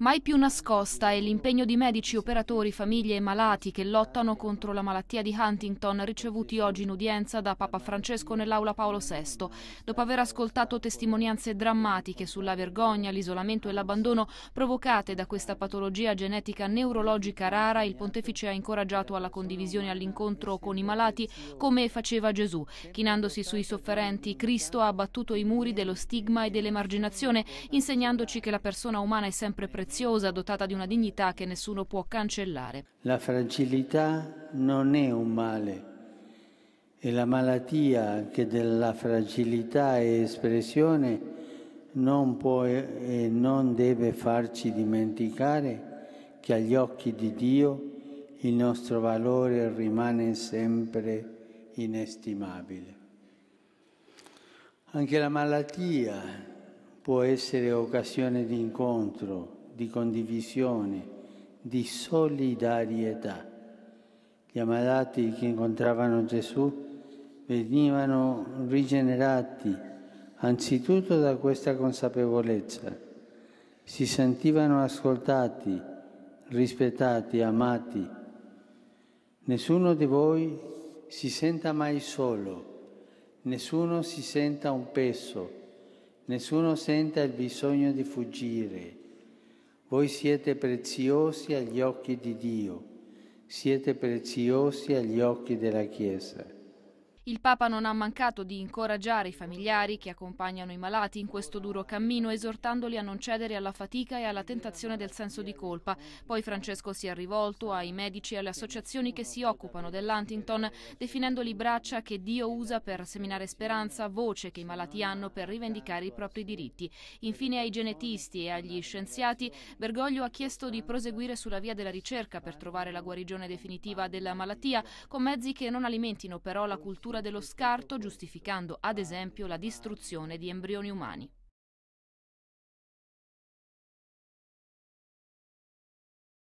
mai più nascosta è l'impegno di medici, operatori, famiglie e malati che lottano contro la malattia di Huntington ricevuti oggi in udienza da Papa Francesco nell'aula Paolo VI. Dopo aver ascoltato testimonianze drammatiche sulla vergogna, l'isolamento e l'abbandono provocate da questa patologia genetica neurologica rara, il pontefice ha incoraggiato alla condivisione e all'incontro con i malati come faceva Gesù. Chinandosi sui sofferenti, Cristo ha abbattuto i muri dello stigma e dell'emarginazione, insegnandoci che la persona umana è sempre presente preziosa, dotata di una dignità che nessuno può cancellare. La fragilità non è un male, e la malattia che della fragilità è espressione non può e non deve farci dimenticare che agli occhi di Dio il nostro valore rimane sempre inestimabile. Anche la malattia può essere occasione di incontro di condivisione, di solidarietà. Gli ammalati che incontravano Gesù venivano rigenerati anzitutto da questa consapevolezza. Si sentivano ascoltati, rispettati, amati. Nessuno di voi si senta mai solo, nessuno si senta un peso, nessuno senta il bisogno di fuggire voi siete preziosi agli occhi di Dio, siete preziosi agli occhi della Chiesa. Il Papa non ha mancato di incoraggiare i familiari che accompagnano i malati in questo duro cammino, esortandoli a non cedere alla fatica e alla tentazione del senso di colpa. Poi Francesco si è rivolto ai medici e alle associazioni che si occupano dell'Huntington, definendoli braccia che Dio usa per seminare speranza, voce che i malati hanno per rivendicare i propri diritti. Infine ai genetisti e agli scienziati, Bergoglio ha chiesto di proseguire sulla via della ricerca per trovare la guarigione definitiva della malattia, con mezzi che non alimentino però la cultura dello scarto, giustificando ad esempio la distruzione di embrioni umani.